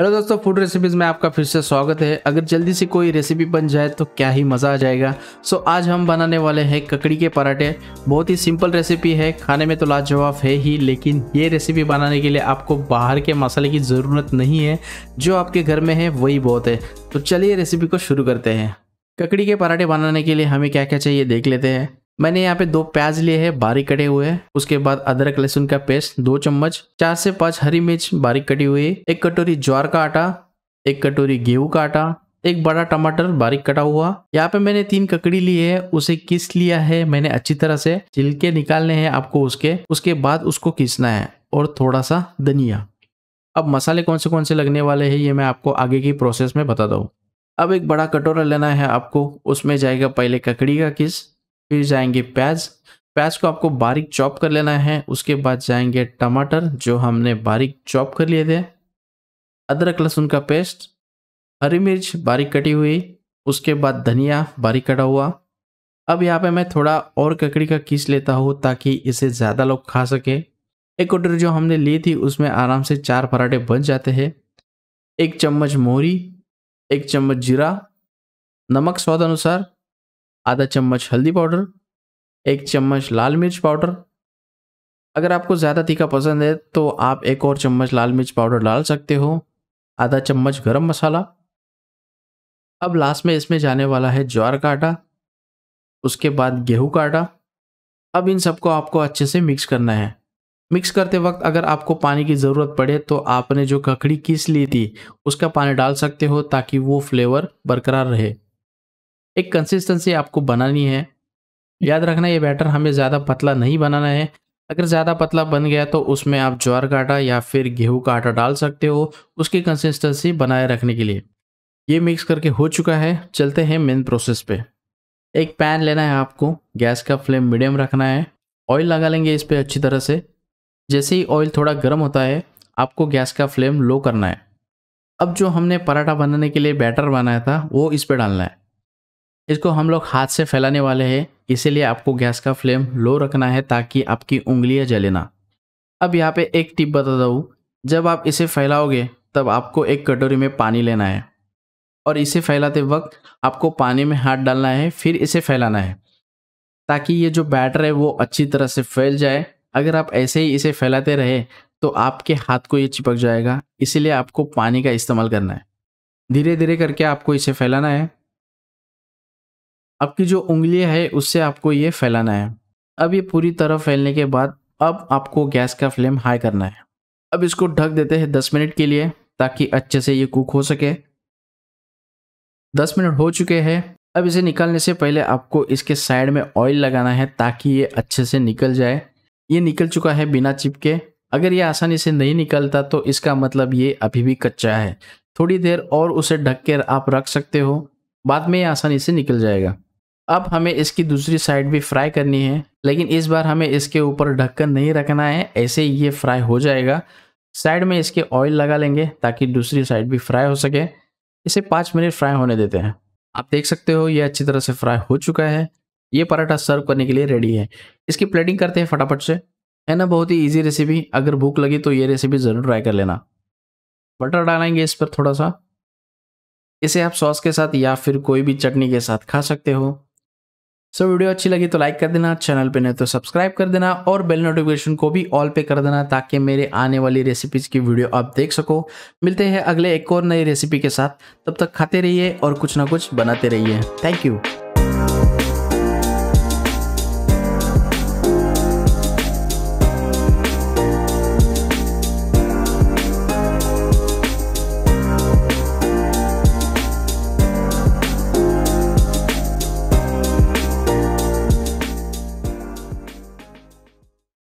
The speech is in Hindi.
हेलो दोस्तों फूड रेसिपीज़ में आपका फिर से स्वागत है अगर जल्दी से कोई रेसिपी बन जाए तो क्या ही मज़ा आ जाएगा सो so, आज हम बनाने वाले हैं ककड़ी के पराठे बहुत ही सिंपल रेसिपी है खाने में तो लाजवाब है ही लेकिन ये रेसिपी बनाने के लिए आपको बाहर के मसाले की ज़रूरत नहीं है जो आपके घर में है वही बहुत है तो चलिए रेसिपी को शुरू करते हैं ककड़ी के पराठे बनाने के लिए हमें क्या क्या चाहिए देख लेते हैं मैंने यहाँ पे दो प्याज लिए हैं बारीक कटे हुए उसके बाद अदरक लहसुन का पेस्ट दो चम्मच चार से पांच हरी मिर्च बारीक कटी हुई एक कटोरी ज्वार का आटा एक कटोरी गेहूं का आटा एक बड़ा टमाटर बारीक कटा हुआ यहाँ पे मैंने तीन ककड़ी ली है उसे किस लिया है मैंने अच्छी तरह से छिलके निकालने हैं आपको उसके उसके बाद उसको किसना है और थोड़ा सा धनिया अब मसाले कौन से कौन से लगने वाले हैं ये मैं आपको आगे की प्रोसेस में बता दूँ अब एक बड़ा कटोरा लेना है आपको उसमें जाएगा पहले ककड़ी का किस फिर जाएंगे प्याज प्याज को आपको बारीक चॉप कर लेना है उसके बाद जाएंगे टमाटर जो हमने बारीक चॉप कर लिए थे अदरक लहसुन का पेस्ट हरी मिर्च बारीक कटी हुई उसके बाद धनिया बारीक कटा हुआ अब यहाँ पे मैं थोड़ा और ककड़ी का कीस लेता हूँ ताकि इसे ज़्यादा लोग खा सके एक कटोरी जो हमने ली थी उसमें आराम से चार पराठे बन जाते हैं एक चम्मच मोहरी एक चम्मच जीरा नमक स्वाद अनुसार आधा चम्मच हल्दी पाउडर एक चम्मच लाल मिर्च पाउडर अगर आपको ज़्यादा तीखा पसंद है तो आप एक और चम्मच लाल मिर्च पाउडर डाल सकते हो आधा चम्मच गरम मसाला अब लास्ट में इसमें जाने वाला है ज्वार का आटा उसके बाद गेहूं का आटा अब इन सबको आपको अच्छे से मिक्स करना है मिक्स करते वक्त अगर आपको पानी की ज़रूरत पड़े तो आपने जो ककड़ी किस ली थी उसका पानी डाल सकते हो ताकि वो फ्लेवर बरकरार रहे एक कंसिस्टेंसी आपको बनानी है याद रखना ये बैटर हमें ज़्यादा पतला नहीं बनाना है अगर ज़्यादा पतला बन गया तो उसमें आप ज्वार का आटा या फिर गेहूं का आटा डाल सकते हो उसकी कंसिस्टेंसी बनाए रखने के लिए ये मिक्स करके हो चुका है चलते हैं मेन प्रोसेस पे एक पैन लेना है आपको गैस का फ्लेम मीडियम रखना है ऑयल लगा लेंगे इस पर अच्छी तरह से जैसे ही ऑयल थोड़ा गर्म होता है आपको गैस का फ्लेम लो करना है अब जो हमने पराठा बनाने के लिए बैटर बनाया था वो इस पर डालना है इसको हम लोग हाथ से फैलाने वाले हैं इसीलिए आपको गैस का फ्लेम लो रखना है ताकि आपकी उंगलियां जले ना अब यहाँ पे एक टिप बताता हूँ जब आप इसे फैलाओगे तब आपको एक कटोरी में पानी लेना है और इसे फैलाते वक्त आपको पानी में हाथ डालना है फिर इसे फैलाना है ताकि ये जो बैटर है वो अच्छी तरह से फैल जाए अगर आप ऐसे ही इसे फैलाते रहे तो आपके हाथ को ये चिपक जाएगा इसीलिए आपको पानी का इस्तेमाल करना है धीरे धीरे करके आपको इसे फैलाना है आपकी जो उंगली है उससे आपको ये फैलाना है अब ये पूरी तरह फैलने के बाद अब आपको गैस का फ्लेम हाई करना है अब इसको ढक देते हैं दस मिनट के लिए ताकि अच्छे से ये कुक हो सके दस मिनट हो चुके हैं अब इसे निकालने से पहले आपको इसके साइड में ऑयल लगाना है ताकि ये अच्छे से निकल जाए ये निकल चुका है बिना चिपके अगर ये आसानी से नहीं निकलता तो इसका मतलब ये अभी भी कच्चा है थोड़ी देर और उसे ढक कर आप रख सकते हो बाद में ये आसानी से निकल जाएगा अब हमें इसकी दूसरी साइड भी फ्राई करनी है लेकिन इस बार हमें इसके ऊपर ढक्कन नहीं रखना है ऐसे ही ये फ्राई हो जाएगा साइड में इसके ऑयल लगा लेंगे ताकि दूसरी साइड भी फ्राई हो सके इसे पाँच मिनट फ्राई होने देते हैं आप देख सकते हो ये अच्छी तरह से फ्राई हो चुका है ये पराठा सर्व करने के लिए रेडी है इसकी प्लेटिंग करते हैं फटाफट से है ना बहुत ही इजी रेसिपी अगर भूख लगी तो ये रेसिपी ज़रूर ट्राई कर लेना बटर डालेंगे इस पर थोड़ा सा इसे आप सॉस के साथ या फिर कोई भी चटनी के साथ खा सकते हो सो वीडियो अच्छी लगी तो लाइक कर देना चैनल पे नहीं तो सब्सक्राइब कर देना और बेल नोटिफिकेशन को भी ऑल पे कर देना ताकि मेरे आने वाली रेसिपीज की वीडियो आप देख सको मिलते हैं अगले एक और नई रेसिपी के साथ तब तक खाते रहिए और कुछ ना कुछ बनाते रहिए थैंक यू